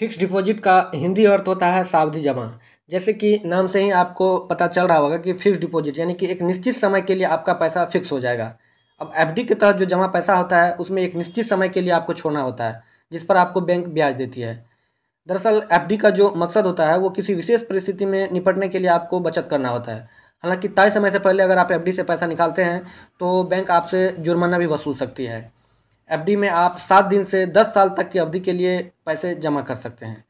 fixed deposit का हिंदी अर्थ होता है सावधि जमा जैसे कि नाम से ही आपको पता चल रहा होगा कि फिक्स्ड डिपॉजिट यानी कि एक निश्चित समय के लिए आपका पैसा फिक्स हो जाएगा अब एफडी के तहत जो जमा पैसा होता है उसमें एक निश्चित समय के लिए आपको छोड़ना होता है जिस पर आपको बैंक ब्याज देती है दरअसल डी का जो मकसद होता है वो किसी विशेष परिस्थिति में निपटने के लिए आपको बचत करना होता है हालांकि तय समय से पहले अगर आप डी से पैसा निकालते हैं तो बैंक आपसे जुर्माना भी वसूल सकती है एफडी में आप सात दिन से दस साल तक की अवधि के लिए पैसे जमा कर सकते हैं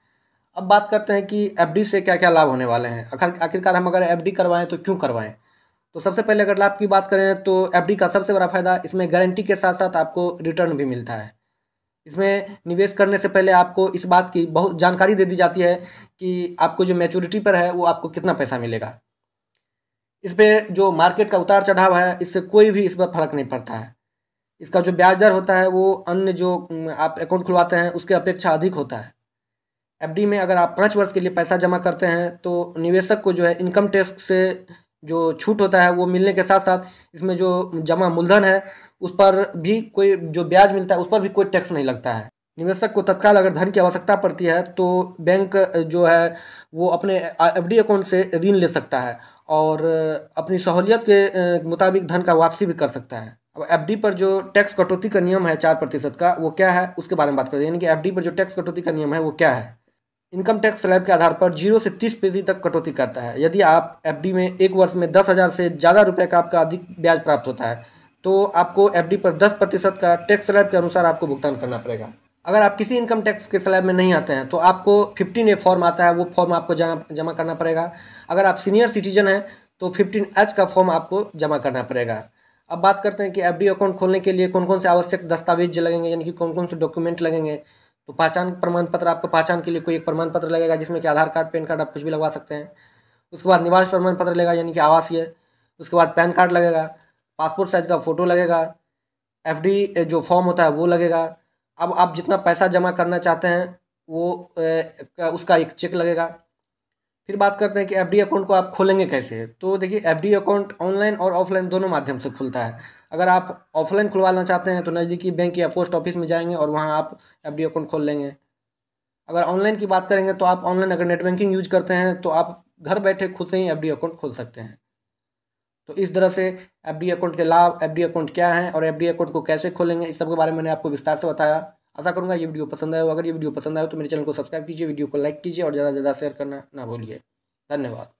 अब बात करते हैं कि एफडी से क्या क्या लाभ होने वाले हैं अगर आखिरकार हम अगर एफडी करवाएं तो क्यों करवाएं तो सबसे पहले अगर लाभ की बात करें तो एफडी का सबसे बड़ा फ़ायदा इसमें गारंटी के साथ साथ आपको रिटर्न भी मिलता है इसमें निवेश करने से पहले आपको इस बात की बहुत जानकारी दे दी जाती है कि आपको जो मेचोरिटी पर है वो आपको कितना पैसा मिलेगा इस पर जो मार्केट का उतार चढ़ाव है इससे कोई भी इस पर फर्क नहीं पड़ता है इसका जो ब्याज दर होता है वो अन्य जो आप अकाउंट खुलवाते हैं उसके अपेक्षा अधिक होता है एफडी में अगर आप पाँच वर्ष के लिए पैसा जमा करते हैं तो निवेशक को जो है इनकम टैक्स से जो छूट होता है वो मिलने के साथ साथ इसमें जो जमा मूलधन है उस पर भी कोई जो ब्याज मिलता है उस पर भी कोई टैक्स नहीं लगता है निवेशक को तत्काल अगर धन की आवश्यकता पड़ती है तो बैंक जो है वो अपने एफ अकाउंट से ऋण ले सकता है और अपनी सहूलियत के मुताबिक धन का वापसी भी कर सकता है अब एफडी पर जो टैक्स कटौती का नियम है चार प्रतिशत का वो क्या है उसके बारे में बात करते हैं यानी कि एफडी पर जो टैक्स कटौती का नियम है वो क्या है इनकम टैक्स स्लैब के आधार पर जीरो से तीस फीसदी तक कटौती करता है यदि आप एफ में एक वर्ष में दस हज़ार से ज़्यादा रुपये का आपका अधिक ब्याज प्राप्त होता है तो आपको एफ पर दस प्रतिशत का टैक्स स्लैब के अनुसार आपको भुगतान करना पड़ेगा अगर आप किसी इनकम टैक्स के स्लैब में नहीं आते हैं तो आपको फिफ्टीन ए फॉर्म आता है वो फॉर्म आपको जमा करना पड़ेगा अगर आप सीनियर सिटीजन हैं तो फिफ्टीन एच का फॉर्म आपको जमा करना पड़ेगा अब बात करते हैं कि एफ अकाउंट खोलने के लिए कौन कौन से आवश्यक दस्तावेज लगेंगे यानी कि कौन कौन से डॉक्यूमेंट लगेंगे तो पहचान प्रमाण पत्र आपको पहचान के लिए कोई एक प्रमाण पत्र लगेगा जिसमें कि आधार कार्ड पैन कार्ड आप कुछ भी लगवा सकते हैं उसके बाद निवास प्रमाण पत्र लगेगा यानी कि आवासीय उसके बाद पैन कार्ड लगेगा पासपोर्ट साइज़ का फ़ोटो लगेगा एफ जो फॉर्म होता है वो लगेगा अब आप जितना पैसा जमा करना चाहते हैं वो उसका एक चेक लगेगा फिर बात करते हैं कि एफ अकाउंट को आप खोलेंगे कैसे तो देखिए एफ अकाउंट ऑनलाइन और ऑफलाइन दोनों माध्यम से खुलता है अगर आप ऑफलाइन खुलवाना चाहते हैं तो नज़दीकी बैंक या पोस्ट ऑफिस में जाएंगे और वहाँ आप एफ अकाउंट खोल लेंगे अगर ऑनलाइन की बात करेंगे तो आप ऑनलाइन अगर नेट बैंकिंग यूज करते हैं तो आप घर बैठे खुद से ही एफ अकाउंट खोल सकते हैं तो इस तरह से एफ अकाउंट के लाभ एफ अकाउंट क्या है और एफ अकाउंट को कैसे खोलेंगे इस सब के बारे में मैंने आपको विस्तार से बताया आशा करूँगा ये वीडियो पसंद आए अगर ये वीडियो पसंद आए तो मेरे चैनल को सब्सक्राइब कीजिए वीडियो को लाइक कीजिए और ज़्यादा से ज़्यादा शेयर करना ना भूलिए धन्यवाद